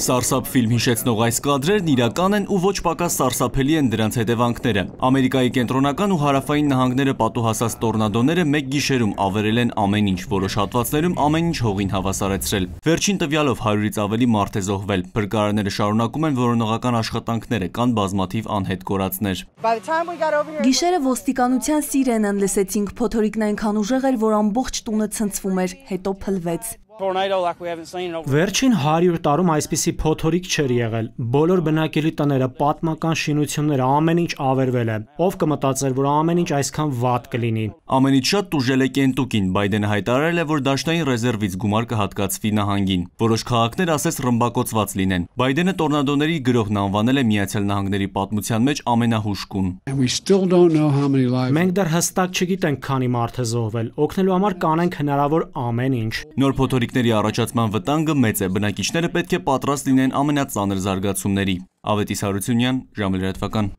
Սարսափ ֆիլմ հիշեցնող այս կադրերն իրական են ու ոչ պակաս սարսափելի են դրանց հետևանքները։ Ամերիկայի կենտրոնական ու հարավային նահանգները պատուհասած տորնադոները մեկ գիշերում ավերել են ամեն ինչ, որոշ հատվածներում ամեն ինչ հողին հավասարեցրել։ Վերջին տվյալով 100-ից ավելի մարդ է զոհվել։ Բրկարարները շարունակում են որոնողական աշխատանքները, կան բազմաթիվ անհետ կորածներ։ Գիշերը ոստիկանության սիրենն լսեցինք, փոթորիկն այնքան ուժեղ էր, որ ամբողջ տունը ցնցվում էր, հետո փլվեց։ Վերջին 100 տարում այսպիսի փոթորիկ չէր եղել։ Բոլոր բնակելի տները, պատմական շինությունները, ամեն ինչ ավերվել է։ Ով կմտածեր, որ ամեն ինչ այսքան վատ կլինի։ Ամենից շատ տուժել է Կենտուկին։ Բայդենը հայտարարել է, որ դաշնային ռեզերվից գումար կհատկացվի նահանգին։ Որոշ քաղաքներ ասես ռմբակոծված լինեն։ Բայդենը տորնադոների գրողն անվանել է Միացյալ Նահանգների պատմության մեջ ամենահուշկուն։ Մենք դեռ հստակ չգիտենք, քանի մարդ է զոհվել։ Օգնելու համար կանենք հնարավոր ամեն ինչ։ Նոր փոթորիկ գաղտնիքների առաջացման վտանգը մեծ է, բնակիչները պետք է պատրաստ լինեն ամենածանր զարգացումների։ Ավետիս Հարությունյան, ժամը լրատվական։